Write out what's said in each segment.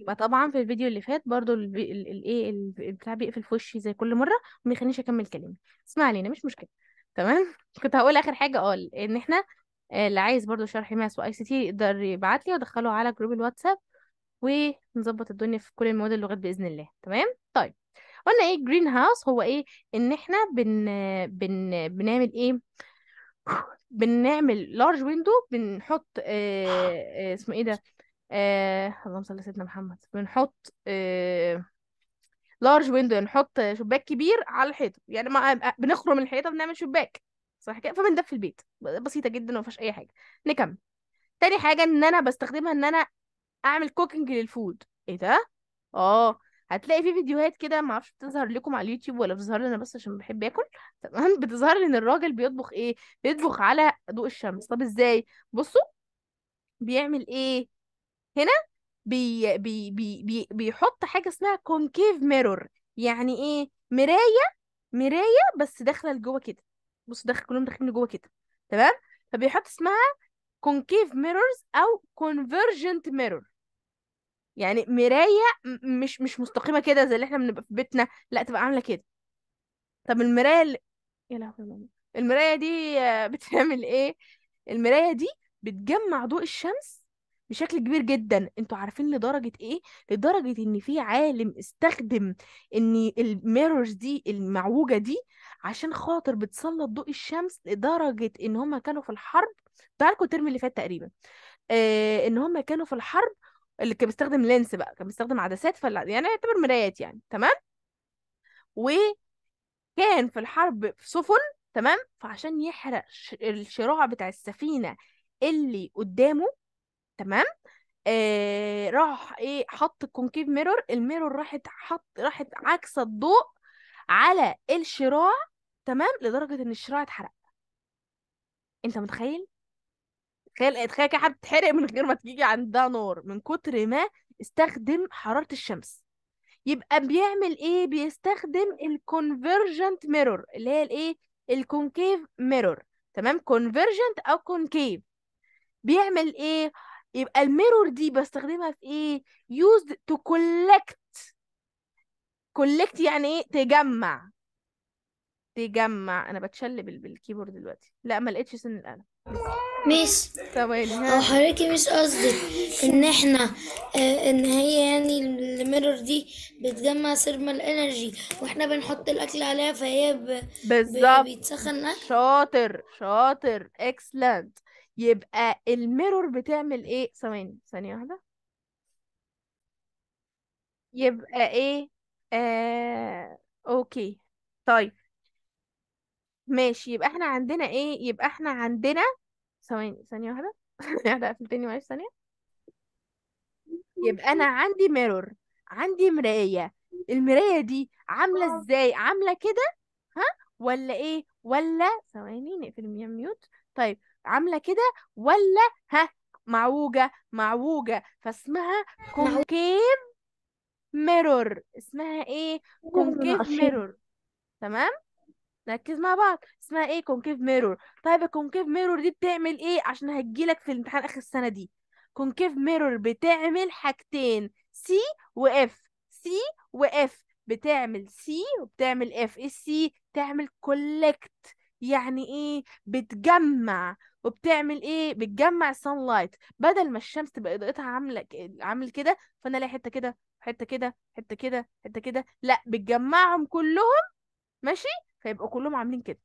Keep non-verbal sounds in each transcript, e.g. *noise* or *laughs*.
يبقى طبعا في الفيديو اللي فات برضو الايه البتاع بيقفل في وشي زي كل مره وما يخلينيش اكمل كلامي اسمع علينا مش مشكله تمام *laughs* كنت هقول اخر حاجه اه ان احنا آه، اللي عايز برضو شرح ماس واي سي تي يقدر يبعت لي وادخله على جروب الواتساب ونظبط الدنيا في كل المواد اللغات باذن الله تمام طيب قلنا ايه جرين هاوس هو ايه ان احنا بن بن بنعمل ايه *sighs* بنعمل لارج ويندو بنحط آه، آه، اسمه ايه ده آه اللهم صل على سيدنا محمد بنحط آه لارج ويندو نحط شباك كبير على الحيطه يعني ما آه، بنخرم الحيطه بنعمل شباك صح كده فبندفي البيت بسيطه جدا وما فيهاش اي حاجه نكمل تاني حاجه ان انا بستخدمها ان انا اعمل كوكينج للفود ايه ده اه هتلاقي في فيديوهات كده ما اعرفش بتظهر لكم على اليوتيوب ولا بتظهر لنا بس عشان بحب اكل *laughs* تمام بتظهر لي ان الراجل بيطبخ ايه بيطبخ على ضوء الشمس طب ازاي بصوا بيعمل ايه هنا بي بي بي بي بيحط حاجة اسمها كونكيف ميرور يعني ايه مراية مراية بس داخلة لجوه كده بص داخل كلهم داخلين لجوه كده تمام فبيحط اسمها كونكيف ميرورز او كونفرجنت ميرور يعني مراية مش مش مستقيمة كده زي اللي احنا بنبقى في بيتنا لا تبقى عاملة كده طب المراية اللي... يا لهوي المراية دي بتعمل ايه المراية دي بتجمع ضوء الشمس بشكل كبير جدا انتوا عارفين لدرجه ايه لدرجه ان في عالم استخدم ان الميرورز دي المعوجه دي عشان خاطر بتسلط ضوء الشمس لدرجه ان هما كانوا في الحرب تعرفوا الترم اللي فات تقريبا آه ان هما كانوا في الحرب اللي كان بيستخدم لينس بقى كان بيستخدم عدسات فلا يعني يعتبر مرايات يعني تمام وكان في الحرب في سفن تمام فعشان يحرق الشراع بتاع السفينه اللي قدامه تمام آه راح ايه حط الكونكيف ميرور الميرور راحت حط راحت عكس الضوء على الشراع تمام لدرجه ان الشراع اتحرق انت متخيل تخيل يعني تخيل كده حد تحرق من غير ما تيجي عندها نار من كتر ما استخدم حراره الشمس يبقى بيعمل ايه بيستخدم الكونفرجنت ميرور اللي هي الايه الكونكيف ميرور تمام كونفرجنت او كونكيف بيعمل ايه يبقى الميرور دي بستخدمها في ايه used to collect collect يعني ايه تجمع تجمع انا بتشل بالكيبورد دلوقتي لا ما لقيتش سن القلم مش ثواني هو حضرتك مش قصدك ان احنا آه ان هي يعني الميرور دي بتجمع سيرمال انرجي واحنا بنحط الاكل عليها فهي ب... بالظبط بيتسخن شاطر شاطر اكسلنت يبقى الميرور بتعمل ايه ثواني ثانية واحدة يبقى ايه آه... اوكي طيب ماشي يبقى احنا عندنا ايه يبقى احنا عندنا ثواني ثانية واحدة واحدة *laughs* قفلت تاني معلش ثانية يبقى انا عندي ميرور عندي مراية المراية دي عاملة ازاي عاملة كده ها ولا ايه ولا ثواني نقفل ميوت طيب عامله كده ولا ها معوجه معوجه فاسمها كونكيف ميرور اسمها ايه كونكيف ميرور تمام نركز مع بعض اسمها ايه كونكيف ميرور طيب الكونكيف ميرور دي بتعمل ايه عشان هتجيلك في الامتحان اخر السنه دي كونكيف ميرور بتعمل حاجتين سي واف سي واف بتعمل سي وبتعمل اف السي تعمل كولكت يعني ايه بتجمع وبتعمل ايه بتجمع السان لايت بدل ما الشمس تبقى اضاءتها عامله عامل كده فانا الاقي حته كده حته كده حته كده حته كده لا بتجمعهم كلهم ماشي فيبقوا كلهم عاملين كده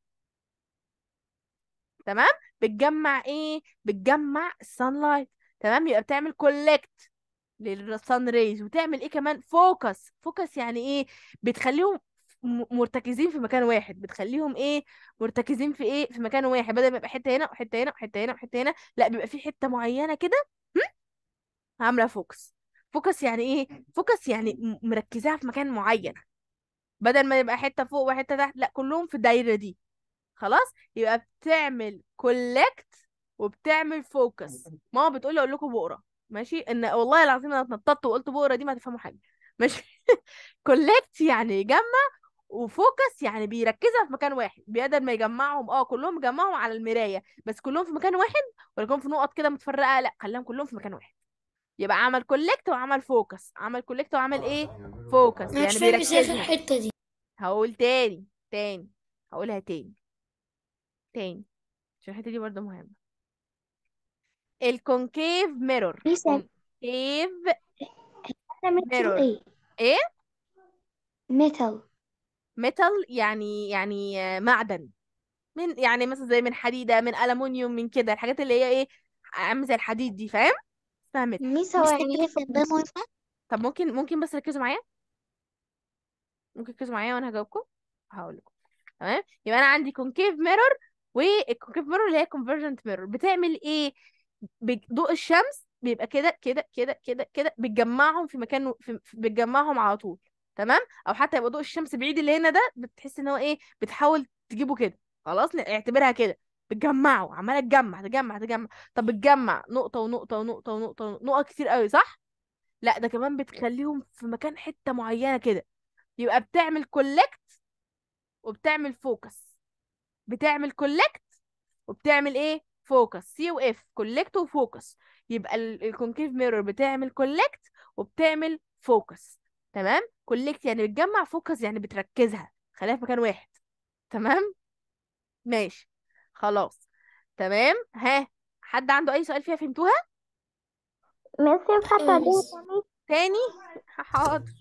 تمام بتجمع ايه بتجمع السان لايت تمام يبقى بتعمل كولكت للسان ريز وتعمل ايه كمان فوكس فوكس يعني ايه بتخليهم مرتكزين في مكان واحد بتخليهم ايه مرتكزين في ايه في مكان واحد بدل ما يبقى حته هنا وحته هنا وحته هنا وحته هنا لا بيبقى في حته معينه كده عامله فوكس فوكس يعني ايه فوكس يعني مركزاها في مكان معين بدل ما يبقى حته فوق وحته تحت لا كلهم في الدايره دي خلاص يبقى بتعمل كولكت وبتعمل فوكس ماما بتقول لي اقول لكم بقره ماشي ان والله العظيم انا اتنططت وقلت بقره دي ما هتفهموا حاجه ماشي كولكت *laughs* يعني جمع وفوكس يعني بيركزها في مكان واحد بدل ما يجمعهم اه كلهم جمعهم على المرايه بس كلهم في مكان واحد ولا كلهم في نقط كده متفرقه لا خلاهم كلهم في مكان واحد يبقى عمل كولكت وعمل فوكس عمل كولكت وعمل ايه فوكس يعني مش فاهم إيه شايف الحته دي هقول تاني تاني هقولها تاني تاني عشان الحته دي برضه مهمه الكونكيف ميرور كيف ميرور ايه ميتال ميتال يعني يعني معدن من يعني مثلا زي من حديده من المونيوم من كده الحاجات اللي هي ايه عامله زي الحديد دي فاهم فهمت ميتال يعني ايه في طب ممكن ممكن بس ركزوا معايا ممكن تركزوا معايا وانا هجاوبكم هقول لكم تمام يبقى انا عندي كونكيف ميرور والكونكيف ميرور اللي هي كونفرجنت ميرور بتعمل ايه ضوء الشمس بيبقى كده كده كده كده كده بتجمعهم في مكان في بتجمعهم على طول تمام او حتى يبقى ضوء الشمس بعيد اللي هنا ده بتحس ان هو ايه بتحاول تجيبه كده خلاص اعتبرها كده بتجمعه عماله تجمع تجمع تجمع طب بتجمع نقطه ونقطه ونقطه ونقطه نقط كتير قوي صح لا ده كمان بتخليهم في مكان حته معينه كده يبقى بتعمل كولكت وبتعمل فوكس بتعمل كولكت وبتعمل ايه فوكس سي واف كولكت وفوكس يبقى الكونكيف ميرور بتعمل كولكت وبتعمل فوكس تمام كولكت يعني بتجمع فوكس يعني بتركزها خليها في مكان واحد تمام ماشي خلاص تمام ها حد عنده اي سؤال فيها فهمتوها ماشي حتى تاني حاضر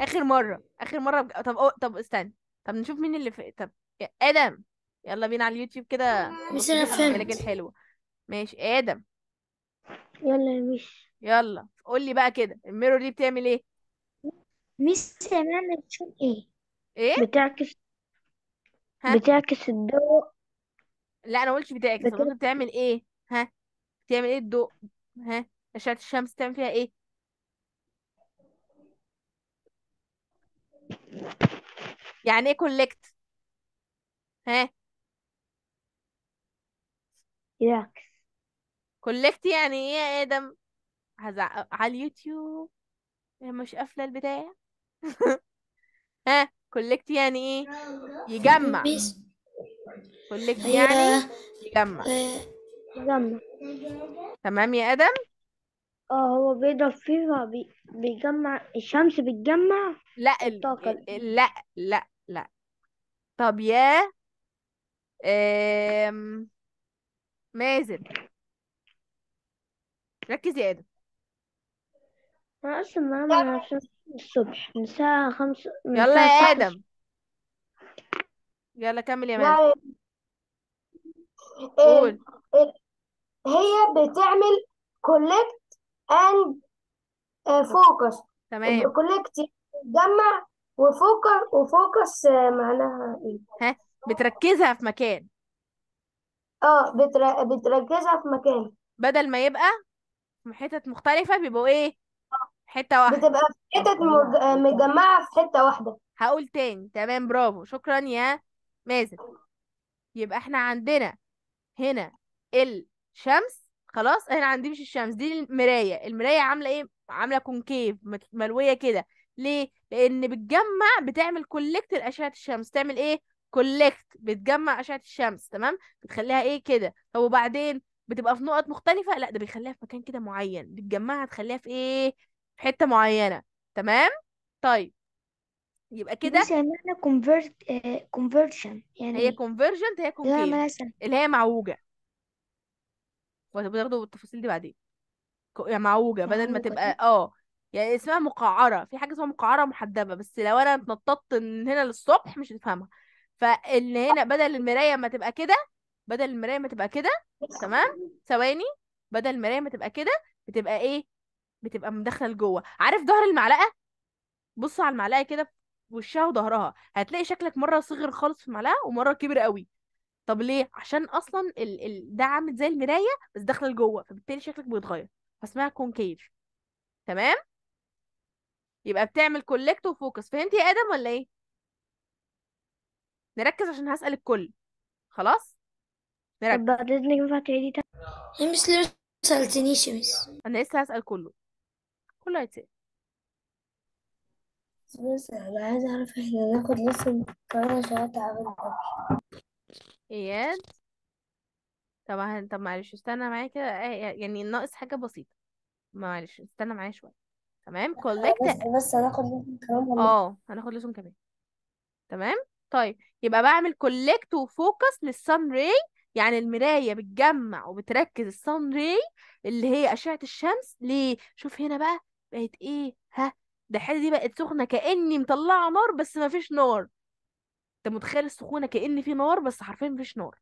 اخر مره اخر مره بج... طب أو... طب استنى طب نشوف مين اللي في... طب يا ادم يلا بينا على اليوتيوب كده مش انا فهمت الحلوه ماشي ادم يلا يا مش يلا قول لي بقى كده الميرور دي بتعمل ايه ميس معنى بتشوف ايه ايه بتعكس ها بتعكس الضوء لا انا ما قلتش بتعكس انا قلت بتعمل ايه ها بتعمل ايه الضوء ها اشعة الشمس تعمل فيها ايه يعني ايه كولكت ها يعكس كولكت يعني ايه يا ادم هزعق على اليوتيوب مش قافله البدايه *laughs* ها كولكت يعني ايه يجمع كولكت يعني يجمع آه، يجمع تمام يا ادم اه هو بيضرب بي... بيجمع الشمس بتجمع لا الطاقة لا لا لا طب يا أم... مازن ركز يا ادم انا اصلا ما اعرفش الصبح من الساعة خمسة من يلا يا آدم يلا كمل يا مان قول إيه، إيه، هي بتعمل كولكت اند فوكس تمام كولكت يعني تجمع وفوكس وفوكس آه، معناها ايه ها بتركزها في مكان اه بتركزها في مكان بدل ما يبقى في حتت مختلفة بيبقوا ايه حتة واحدة بتبقى في حتت مجمعة آه، في حتة واحدة هقول تاني تمام برافو شكرا يا مازن يبقى احنا عندنا هنا الشمس خلاص احنا عندي مش الشمس دي المراية المراية عاملة ايه عاملة كونكيف ملوية كده ليه لان بتجمع بتعمل كولكت لاشعة الشمس تعمل ايه كولكت بتجمع اشعة الشمس تمام بتخليها ايه كده طب وبعدين بتبقى في نقط مختلفة لا ده بيخليها في مكان كده معين بتجمعها تخليها في ايه في حتة معينة تمام طيب يبقى كده بصي يعني معنى convert آه، conversion يعني هي يعني convergent هي اللي concave اللي هي معوجة بتاخدوا التفاصيل دي بعدين يعني معوجة بدل ما تبقى اه يعني اسمها مقعرة في حاجة اسمها مقعرة محدبة بس لو انا اتنططت من هنا للصبح مش هتفهمها فاللي هنا بدل المراية ما تبقى كده بدل المراية ما تبقى كده تمام ثواني بدل المراية ما تبقى كده بتبقى ايه بتبقى مداخله لجوه عارف ظهر المعلقه بص على المعلقه كده وشها وظهرها هتلاقي شكلك مره صغير خالص في المعلقه ومره كبير قوي طب ليه عشان اصلا ال... ال... ده عامل زي المرايه بس داخله لجوه فبالتالي شكلك بيتغير فاسمها كونكيف تمام يبقى بتعمل كولكت وفوكس فهمت يا ادم ولا ايه نركز عشان هسال الكل خلاص نركز بعد اذنك ينفع تعيدي تاني مش سالتنيش انا لسه هسال كله كله هيتسأل بس أنا يعني عايز أعرف إحنا ناخد لسه مكرونة شوية تعبان اياد طب هن- طب معلش استنى معايا كده إيه، إيه، يعني ناقص حاجة بسيطة معلش استنى معايا شوية تمام آه، collect بس بس هناخد لسه مكرونة اه هناخد لسون كمان تمام طيب يبقى بعمل كولكت وفوكس للسان راي يعني المراية بتجمع وبتركز السان راي اللي هي أشعة الشمس ليه شوف هنا بقى بقت ايه ها ده الحته دي بقت سخنه كاني مطلعه نار بس ما فيش نار انت متخيل السخونه كان في نار بس حرفيا مفيش نار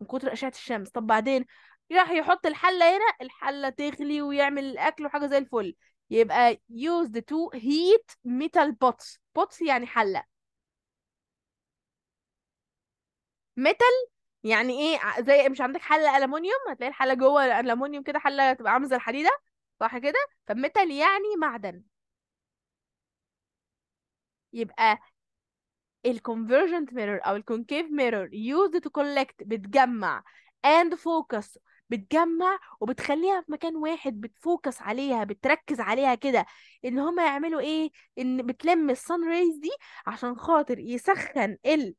من كتر اشعه الشمس طب بعدين راح يحط الحله هنا الحله تغلي ويعمل الاكل وحاجه زي الفل يبقى use the two heat metal pots pots يعني حلة metal يعني ايه زي مش عندك حلة ألمونيوم هتلاقي الحلة جوه الألمونيوم كده حلة تبقى عاملة زي الحديدة صح كده فميتال يعني معدن يبقى الكونفرجنت ميرور او الكونكيف ميرور used to collect بتجمع and focus بتجمع وبتخليها في مكان واحد بتفوكس عليها بتركز عليها كده ان هما يعملوا ايه ان بتلم الصن ريز دي عشان خاطر يسخن ال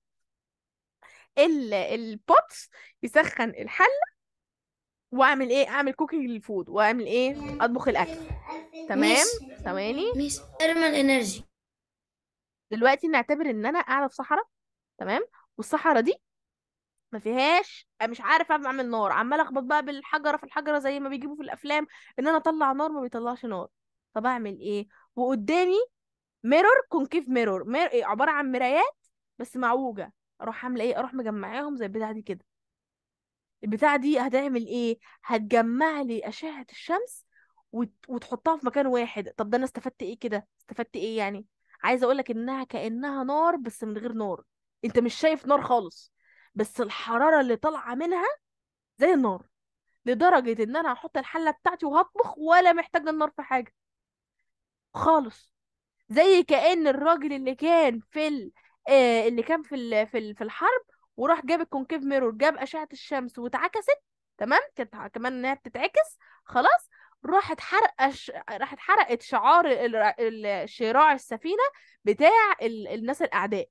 ال البوتس يسخن الحله واعمل ايه اعمل كوكينج للفود واعمل ايه اطبخ الاكل تمام ثواني ثيرمال انرجي دلوقتي نعتبر ان انا قاعده في صحراء تمام والصحراء دي ما فيهاش مش عارف اعمل نار عمال اخبط بقى بالحجره في الحجره زي ما بيجيبوا في الافلام ان انا اطلع نار ما بيطلعش نار طب اعمل ايه وقدامي ميرور كونكيف ميرور مير... عباره عن مرايات بس معوجه اروح عامله ايه اروح مجمعاهم زي البتاعه دي كده البتاعة دي هتعمل ايه هتجمع لي أشعة الشمس وتحطها في مكان واحد طب ده انا استفدت ايه كده استفدت ايه يعني عايزه اقول لك انها كانها نار بس من غير نار انت مش شايف نار خالص بس الحراره اللي طالعه منها زي النار لدرجه ان انا هحط الحله بتاعتي وهطبخ ولا محتاجه النار في حاجه خالص زي كأن الراجل اللي كان في آه، اللي كان في في الحرب وراح جاب الكونكيف ميرور جاب اشعه الشمس واتعكست تمام كانت كمان انها بتتعكس خلاص راحت حرقش... راحت حرقت شعار ال... شراع السفينه بتاع ال... الناس الاعداء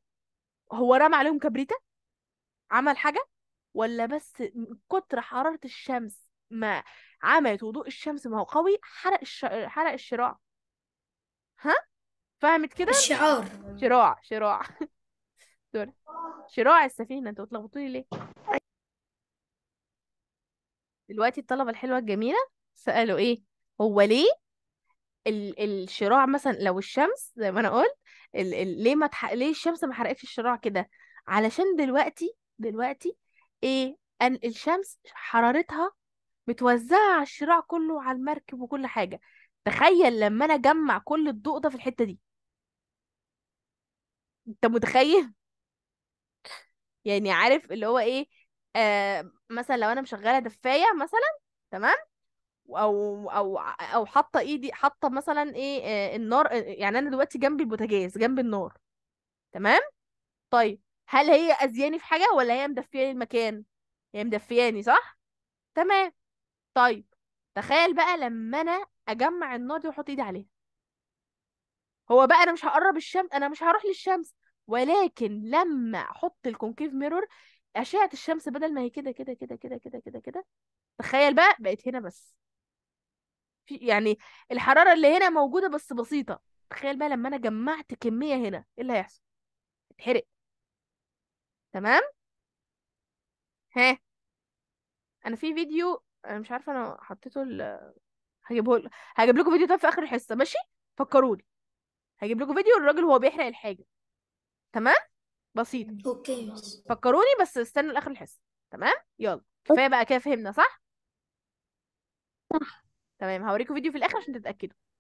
هو رمى عليهم كبريته عمل حاجه ولا بس كتر حراره الشمس ما عملت وضوء الشمس ما هو قوي حرق الش... حرق الشراع ها فهمت كده الشعار شراع شراع *laughs* دوري شراع السفينة انتوا بتلخبطوني ليه؟ دلوقتي الطلبة الحلوة الجميلة سألوا ايه؟ هو ليه ال الشراع مثلا لو الشمس زي ما انا قلت ال ال ليه ما تح... ليه الشمس ما حرقتش الشراع كده؟ علشان دلوقتي دلوقتي ايه؟ أن الشمس حرارتها متوزعة على الشراع كله وعلى المركب وكل حاجة تخيل لما انا اجمع كل الضوء ده في الحتة دي انت متخيل؟ يعني عارف اللي هو ايه آه مثلا لو انا مشغله دفايه مثلا تمام او او او حاطه ايدي حاطه مثلا ايه آه النار يعني انا دلوقتي جنب البوتاجاز جنب النار تمام طيب هل هي اذياني في حاجه ولا هي مدفياني المكان هي مدفياني صح تمام طيب تخيل بقى لما انا اجمع النار دي واحط ايدي عليها هو بقى انا مش هقرب الشمس انا مش هروح للشمس ولكن لما احط الكونكيف ميرور اشعه الشمس بدل ما هي كده كده كده كده كده كده كده تخيل بقى بقت هنا بس في يعني الحراره اللي هنا موجوده بس بسيطه تخيل بقى لما انا جمعت كميه هنا ايه اللي هيحصل اتحرق تمام ها انا في فيديو انا مش عارفه انا حطيته ال هجيبه هجيب لكم فيديو طب في اخر الحصه ماشي فكروني هجيب لكم فيديو الراجل وهو بيحرق الحاجه تمام بسيطة اوكي فكروني بس استنى لآخر الحصة تمام يلا كفاية بقى كده فهمنا صح صح تمام هوريكم فيديو في الآخر عشان تتأكدوا